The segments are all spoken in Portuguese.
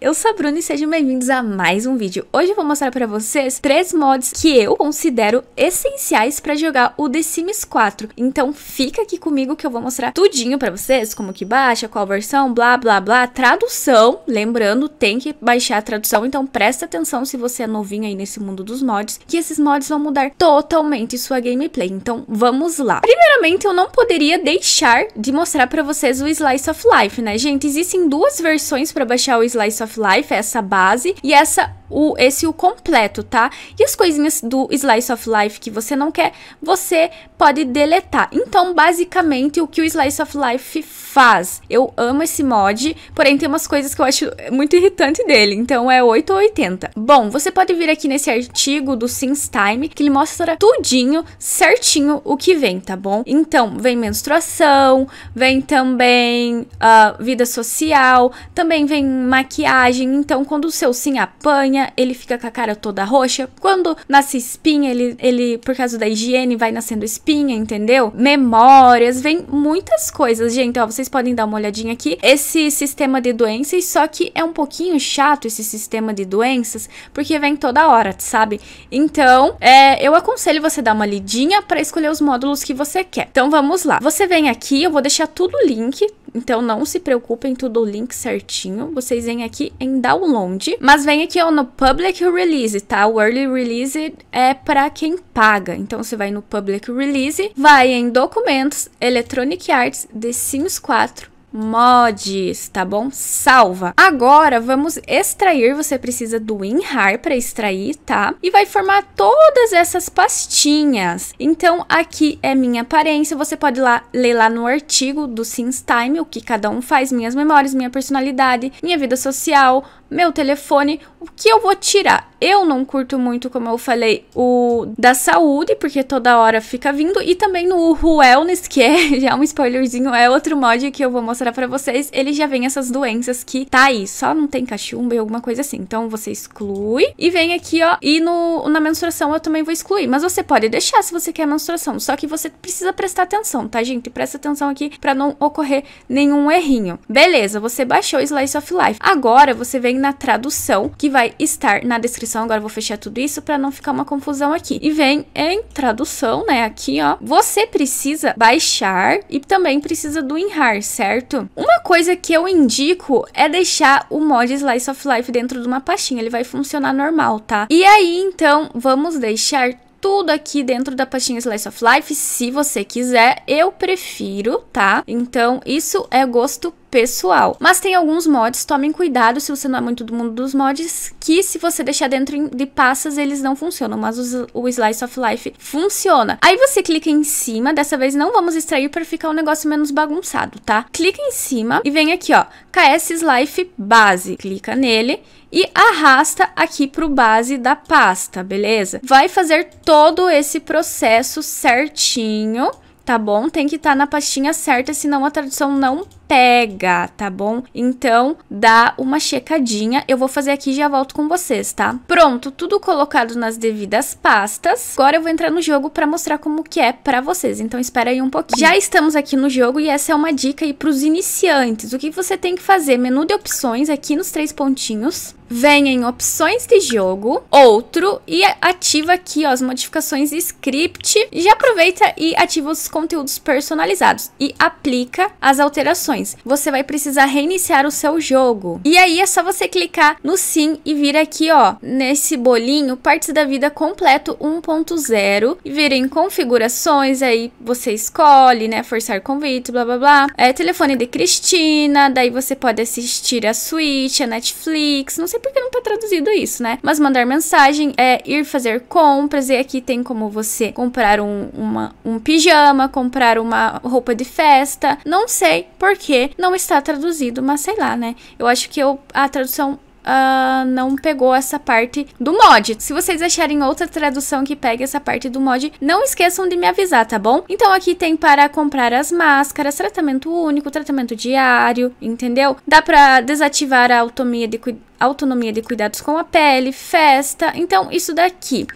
eu sou a Bruna e sejam bem-vindos a mais um vídeo. Hoje eu vou mostrar para vocês três mods que eu considero essenciais para jogar o The Sims 4. Então fica aqui comigo que eu vou mostrar tudinho para vocês, como que baixa, qual versão, blá blá blá, tradução, lembrando, tem que baixar a tradução, então presta atenção se você é novinho aí nesse mundo dos mods, que esses mods vão mudar totalmente sua gameplay. Então vamos lá. Primeiramente, eu não poderia deixar de mostrar para vocês o Slice of Life, né, gente? Existem duas versões para baixar o Slice of of Life, essa base, e essa o, esse o completo, tá? E as coisinhas do Slice of Life que você não quer, você pode deletar. Então, basicamente, o que o Slice of Life faz. Eu amo esse mod, porém tem umas coisas que eu acho muito irritante dele. Então, é 8 ou 80. Bom, você pode vir aqui nesse artigo do Sims Time, que ele mostra tudinho, certinho, o que vem, tá bom? Então, vem menstruação, vem também uh, vida social, também vem maquiagem. Então, quando o seu sim apanha, espinha, ele fica com a cara toda roxa. Quando nasce espinha, ele, ele por causa da higiene, vai nascendo espinha, entendeu? Memórias, vem muitas coisas, gente. Ó, vocês podem dar uma olhadinha aqui. Esse sistema de doenças, só que é um pouquinho chato esse sistema de doenças, porque vem toda hora, sabe? Então, é, eu aconselho você dar uma lidinha para escolher os módulos que você quer. Então, vamos lá. Você vem aqui, eu vou deixar tudo o link, então não se preocupem, tudo o link certinho. Vocês vêm aqui em download, mas vem aqui ó, no public release, tá? O early release é para quem paga. Então você vai no public release, vai em documentos, Electronic Arts, The Sims 4 mods, tá bom? Salva. Agora vamos extrair, você precisa do WinRAR para extrair, tá? E vai formar todas essas pastinhas. Então aqui é minha aparência, você pode lá ler lá no artigo do Sims Time o que cada um faz, minhas memórias, minha personalidade, minha vida social, meu telefone, o que eu vou tirar. Eu não curto muito, como eu falei, o da saúde, porque toda hora fica vindo. E também no Wellness, que é já é um spoilerzinho, é outro mod que eu vou mostrar para vocês. Ele já vem essas doenças que tá aí, só não tem cachumba e alguma coisa assim. Então você exclui e vem aqui, ó. E no, na menstruação eu também vou excluir. Mas você pode deixar se você quer menstruação. Só que você precisa prestar atenção, tá, gente? Presta atenção aqui para não ocorrer nenhum errinho. Beleza, você baixou Slice of Life. Agora você vem na tradução que vai estar na descrição descrição, agora vou fechar tudo isso para não ficar uma confusão aqui. E vem em tradução, né, aqui, ó. Você precisa baixar e também precisa do WinRAR, certo? Uma coisa que eu indico é deixar o mod Slice of Life dentro de uma pastinha, ele vai funcionar normal, tá? E aí, então, vamos deixar tudo aqui dentro da pastinha Slice of Life, se você quiser. Eu prefiro, tá? Então, isso é gosto pessoal. Mas tem alguns mods, tomem cuidado se você não é muito do mundo dos mods, que se você deixar dentro de pastas eles não funcionam, mas o Slice of Life funciona. Aí você clica em cima, dessa vez não vamos extrair para ficar um negócio menos bagunçado, tá? Clica em cima e vem aqui, ó, KS Slice Base. Clica nele e arrasta aqui para o base da pasta, beleza? Vai fazer todo esse processo certinho tá bom? Tem que estar tá na pastinha certa, senão a tradução não pega, tá bom? Então, dá uma checadinha. Eu vou fazer aqui e já volto com vocês, tá? Pronto, tudo colocado nas devidas pastas. Agora eu vou entrar no jogo para mostrar como que é para vocês. Então, espera aí um pouquinho. Já estamos aqui no jogo e essa é uma dica aí para os iniciantes. O que você tem que fazer? Menu de opções aqui nos três pontinhos venha em opções de jogo, outro e ativa aqui ó, as modificações script. Já aproveita e ativa os conteúdos personalizados e aplica as alterações opções, você vai precisar reiniciar o seu jogo. E aí é só você clicar no sim e vir aqui, ó, nesse bolinho, partes da vida completo 1.0 e vir em configurações, aí você escolhe, né, forçar convite, blá blá blá. É telefone de Cristina, daí você pode assistir a Switch, a Netflix, não sei porque não tá traduzido isso, né? Mas mandar mensagem, é ir fazer compras e aqui tem como você comprar um, uma, um pijama, comprar uma roupa de festa, não sei por que porque não está traduzido, mas sei lá, né? Eu acho que eu, a tradução Uh, não pegou essa parte do mod. Se vocês acharem outra tradução que pegue essa parte do mod, não esqueçam de me avisar, tá bom? Então aqui tem para comprar as máscaras, tratamento único, tratamento diário, entendeu? Dá para desativar a autonomia de, autonomia de cuidados com a pele, festa, então isso daqui.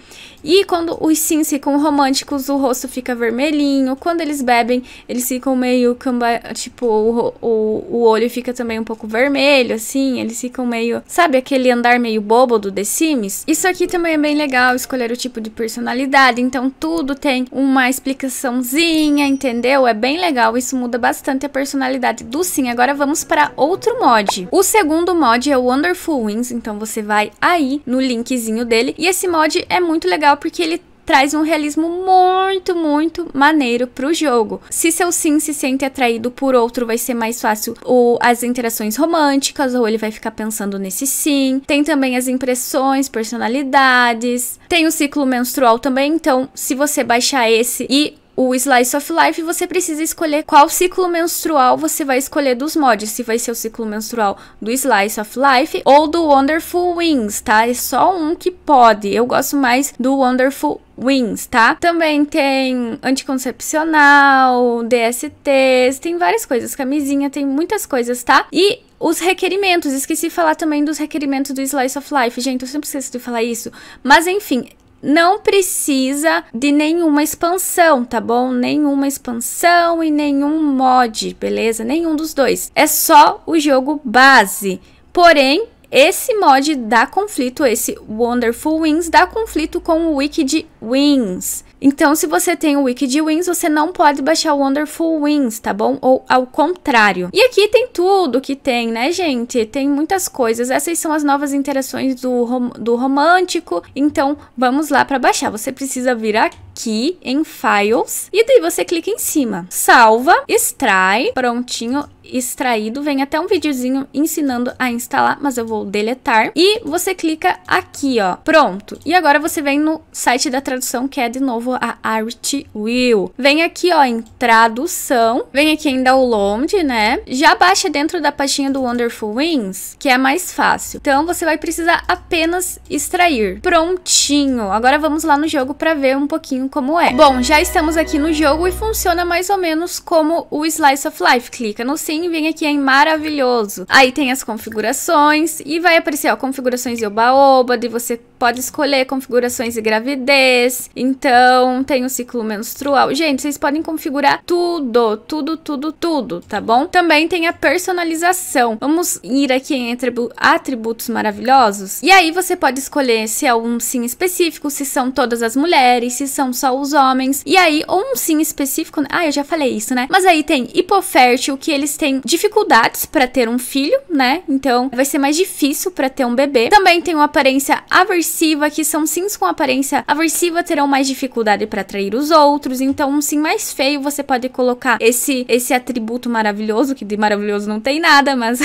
E quando os sims ficam românticos, o rosto fica vermelhinho. Quando eles bebem, eles ficam meio camba... Tipo, o, o, o olho fica também um pouco vermelho, assim. Eles ficam meio... Sabe aquele andar meio bobo do The Sims? Isso aqui também é bem legal, escolher o tipo de personalidade. Então, tudo tem uma explicaçãozinha, entendeu? É bem legal, isso muda bastante a personalidade do sim. Agora, vamos para outro mod. O segundo mod é o Wonderful Wins, então você vai aí no linkzinho dele. E esse mod é muito legal porque ele traz um realismo muito, muito maneiro pro jogo. Se seu sim se sente atraído por outro, vai ser mais fácil ou as interações românticas, ou ele vai ficar pensando nesse sim. Tem também as impressões, personalidades. Tem o ciclo menstrual também, então se você baixar esse e o Slice of Life, você precisa escolher qual ciclo menstrual você vai escolher dos mods. Se vai ser o ciclo menstrual do Slice of Life ou do Wonderful Wings, tá? É só um que pode. Eu gosto mais do Wonderful Wings, tá? Também tem anticoncepcional, DSTs, tem várias coisas, camisinha, tem muitas coisas, tá? E os requerimentos, esqueci de falar também dos requerimentos do Slice of Life, gente, eu sempre esqueço de falar isso. Mas enfim, não precisa de nenhuma expansão, tá bom? Nenhuma expansão e nenhum mod, beleza? Nenhum dos dois. É só o jogo base. Porém, esse mod dá conflito, esse Wonderful Wings dá conflito com o Wiki Wings. Então, se você tem o Wiki de Wins, você não pode baixar o Wonderful Wins, tá bom? Ou ao contrário. E aqui tem tudo que tem, né, gente? Tem muitas coisas. Essas são as novas interações do, rom do romântico. Então, vamos lá para baixar. Você precisa vir aqui aqui em Files e daí você clica em cima. Salva, extrai, prontinho, extraído. Vem até um videozinho ensinando a instalar, mas eu vou deletar. E você clica aqui, ó. Pronto. E agora você vem no site da tradução, que é de novo a ArtWheel. Vem aqui, ó, em tradução. Vem aqui em download, né? Já baixa dentro da pastinha do Wonderful Wings, que é mais fácil. Então você vai precisar apenas extrair. Prontinho. Agora vamos lá no jogo para ver um pouquinho como é. Bom, já estamos aqui no jogo e funciona mais ou menos como o Slice of Life. Clica no sim, vem aqui em maravilhoso. Aí tem as configurações e vai aparecer, ó, configurações de oba-oba, de você pode escolher configurações de gravidez, então tem o ciclo menstrual. Gente, vocês podem configurar tudo, tudo, tudo, tudo, tá bom? Também tem a personalização. Vamos ir aqui em atributos maravilhosos e aí você pode escolher se é um sim específico, se são todas as mulheres, se são são só os homens. E aí, um sim específico, né? ah, eu já falei isso, né? Mas aí tem hipofértil, que eles têm dificuldades para ter um filho, né? Então vai ser mais difícil para ter um bebê. Também tem uma aparência aversiva, que são sims com aparência aversiva terão mais dificuldade para atrair os outros. Então, um sim mais feio, você pode colocar esse, esse atributo maravilhoso, que de maravilhoso não tem nada, mas.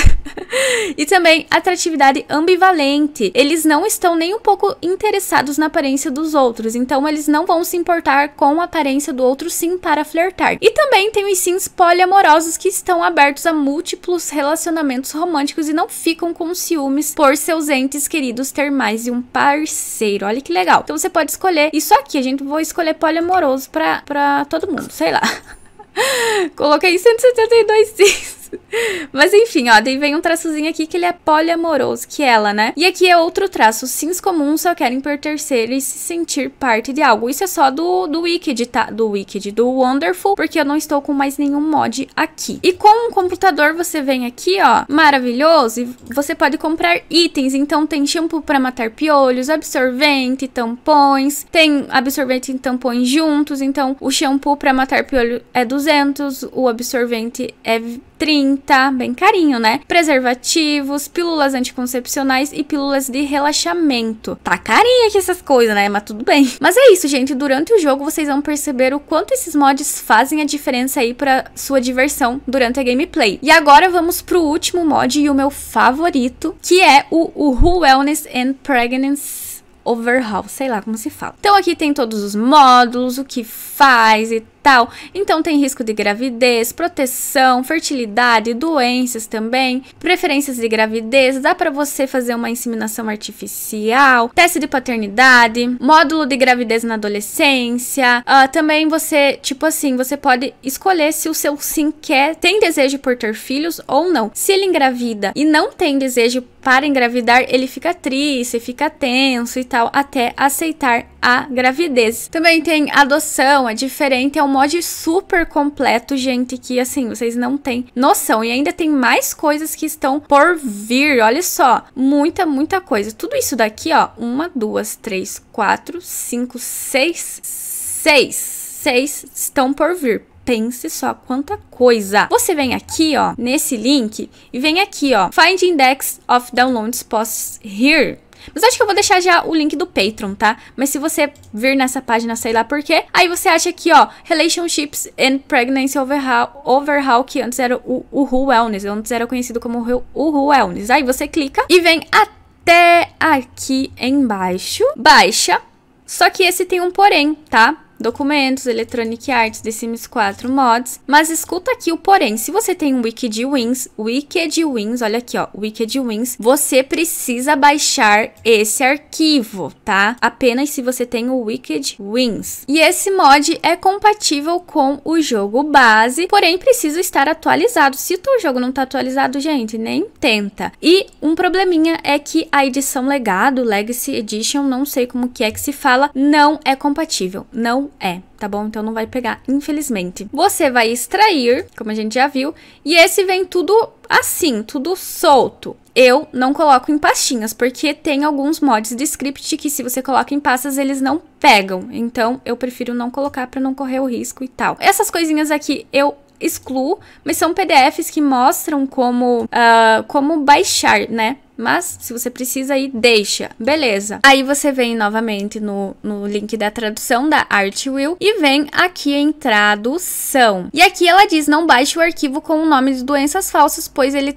e também atratividade ambivalente. Eles não estão nem um pouco interessados na aparência dos outros, então eles não vão se importar com a aparência do outro sim para flertar. E também tem os sims poliamorosos que estão abertos a múltiplos relacionamentos românticos e não ficam com ciúmes por seus entes queridos ter mais de um parceiro. Olha que legal. Então você pode escolher isso aqui. A gente vai escolher poliamoroso para todo mundo, sei lá. Coloquei 172 sims. Mas enfim, ó, daí vem um traçozinho aqui que ele é poliamoroso, que é ela, né? E aqui é outro traço, sims comuns só querem pertencer e se sentir parte de algo. Isso é só do, do Wikid, tá? Do Wicked, do Wonderful, porque eu não estou com mais nenhum mod aqui. E com um computador você vem aqui, ó, maravilhoso, e você pode comprar itens. Então tem shampoo para matar piolhos, absorvente, tampões, tem absorvente e tampões juntos. Então o shampoo para matar piolho é 200, o absorvente é 30, bem carinho, né? Preservativos, pílulas anticoncepcionais e pílulas de relaxamento. Tá carinho aqui essas coisas, né? Mas tudo bem. Mas é isso, gente. Durante o jogo vocês vão perceber o quanto esses mods fazem a diferença aí para sua diversão durante a gameplay. E agora vamos pro último mod e o meu favorito, que é o Uhu Wellness and Pregnancy Overhaul, sei lá como se fala. Então aqui tem todos os módulos, o que faz e tal. Então tem risco de gravidez, proteção, fertilidade, doenças também, preferências de gravidez, dá para você fazer uma inseminação artificial, teste de paternidade, módulo de gravidez na adolescência. Uh, também você, tipo assim, você pode escolher se o seu sim quer, tem desejo por ter filhos ou não. Se ele engravida e não tem desejo para engravidar, ele fica triste, fica tenso e tal, até aceitar a gravidez. Também tem adoção, é diferente, é um mod super completo, gente, que assim, vocês não têm noção. E ainda tem mais coisas que estão por vir, olha só. Muita, muita coisa. Tudo isso daqui, ó. Uma, duas, três, quatro, cinco, seis, seis. Seis estão por vir pense só quanta coisa. Você vem aqui, ó, nesse link e vem aqui, ó, Find Index of Downloads Posts Here. Mas acho que eu vou deixar já o link do Patreon, tá? Mas se você vir nessa página, sei lá porquê, aí você acha aqui, ó, Relationships and Pregnancy Overhaul, Overhaul que antes era o Uhu Wellness, antes era conhecido como Uhu Wellness. Aí você clica e vem até aqui embaixo, baixa, só que esse tem um porém, tá? documentos, Electronic Arts, The Sims 4 mods. Mas escuta aqui o porém, se você tem um Wicked Wings, Wins, Wings, Wins, olha aqui ó, Wicked Wings, Wins, você precisa baixar esse arquivo, tá? Apenas se você tem o Wicked Wins. E esse mod é compatível com o jogo base, porém precisa estar atualizado. Se o teu jogo não tá atualizado, gente, nem tenta. E um probleminha é que a edição legado, Legacy Edition, não sei como que é que se fala, não é compatível. Não é, tá bom? Então não vai pegar, infelizmente. Você vai extrair, como a gente já viu, e esse vem tudo assim, tudo solto. Eu não coloco em pastinhas, porque tem alguns mods de script que se você coloca em pastas, eles não pegam. Então, eu prefiro não colocar para não correr o risco e tal. Essas coisinhas aqui eu excluo, mas são PDFs que mostram como, uh, como baixar, né? Mas se você precisa aí, deixa. Beleza. Aí você vem novamente no, no link da tradução da Artwheel e vem aqui em tradução. E aqui ela diz, não baixe o arquivo com o nome de doenças falsas, pois ele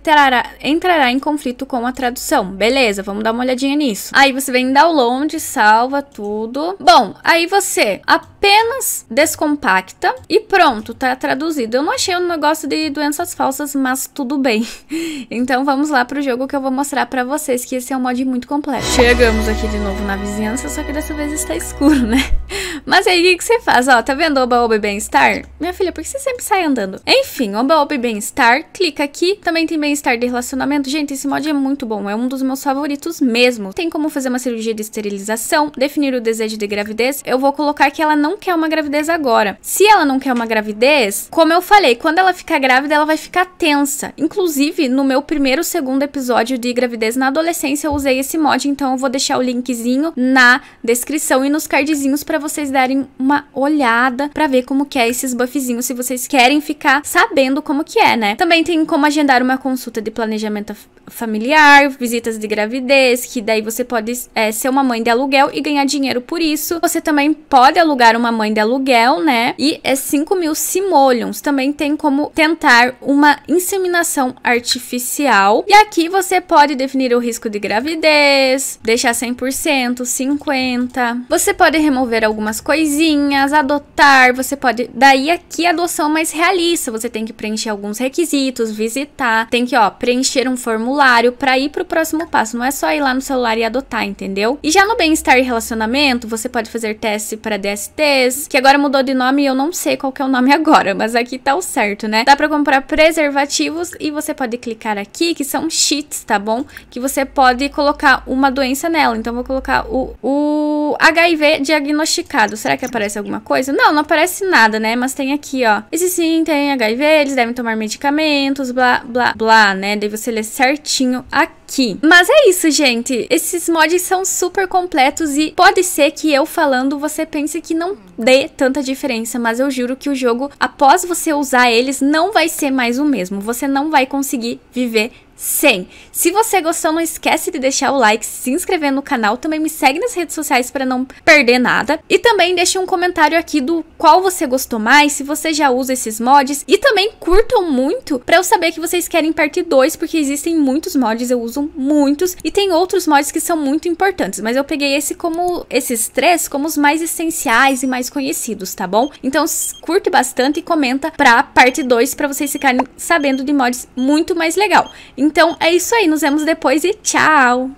entrará em conflito com a tradução. Beleza, vamos dar uma olhadinha nisso. Aí você vem em download, salva tudo. Bom, aí você apenas descompacta e pronto, tá traduzido. Eu não achei um negócio de doenças falsas, mas tudo bem. então vamos lá pro jogo que eu vou mostrar pra vocês que esse é um mod muito completo. Chegamos aqui de novo na vizinhança, só que dessa vez está escuro, né? Mas aí, o que, você faz? Ó, tá vendo Oba Oba Bem-Estar? Minha filha, por que você sempre sai andando? Enfim, Oba Oba Bem-Estar, clica aqui. Também tem Bem-Estar de Relacionamento. Gente, esse mod é muito bom, é um dos meus favoritos mesmo. Tem como fazer uma cirurgia de esterilização, definir o desejo de gravidez. Eu vou colocar que ela não quer uma gravidez agora. Se ela não quer uma gravidez, como eu falei, quando ela ficar grávida, ela vai ficar tensa. Inclusive, no meu primeiro, segundo episódio de gravidez gravidez na adolescência, eu usei esse mod, então eu vou deixar o linkzinho na descrição e nos cardzinhos para vocês darem uma olhada para ver como que é esses buffzinhos, se vocês querem ficar sabendo como que é, né? Também tem como agendar uma consulta de planejamento familiar, visitas de gravidez, que daí você pode é, ser uma mãe de aluguel e ganhar dinheiro por isso. Você também pode alugar uma mãe de aluguel, né? E é 5 mil simoleons. Também tem como tentar uma inseminação artificial. E aqui você pode definir o risco de gravidez, deixar 100%, 50%. Você pode remover algumas coisinhas, adotar, você pode... Daí aqui a adoção mais realista, você tem que preencher alguns requisitos, visitar, tem que, ó, preencher um formulário para ir para o próximo passo. Não é só ir lá no celular e adotar, entendeu? E já no bem-estar e relacionamento, você pode fazer teste para DSTs, que agora mudou de nome e eu não sei qual é o nome agora, mas aqui tá o certo, né? Dá para comprar preservativos e você pode clicar aqui, que são cheats, tá bom? Que você pode colocar uma doença nela. Então vou colocar o, o HIV diagnosticado. Será que aparece alguma coisa? Não, não aparece nada, né? Mas tem aqui, ó. Esse sim tem HIV, eles devem tomar medicamentos, blá, blá, blá, né? Daí você lê certinho certinho aqui. Mas é isso, gente. Esses mods são super completos e pode ser que eu falando você pense que não dê tanta diferença, mas eu juro que o jogo, após você usar eles, não vai ser mais o mesmo. Você não vai conseguir viver 100. Se você gostou, não esquece de deixar o like, se inscrever no canal, também me segue nas redes sociais para não perder nada e também deixe um comentário aqui do qual você gostou mais, se você já usa esses mods e também curtam muito para eu saber que vocês querem parte 2, porque existem muitos mods, eu uso muitos e tem outros mods que são muito importantes, mas eu peguei esse como esses três como os mais essenciais e mais conhecidos, tá bom? Então curte bastante e comenta para parte 2 para vocês ficarem sabendo de mods muito mais legal. Então, então é isso aí, nos vemos depois e tchau!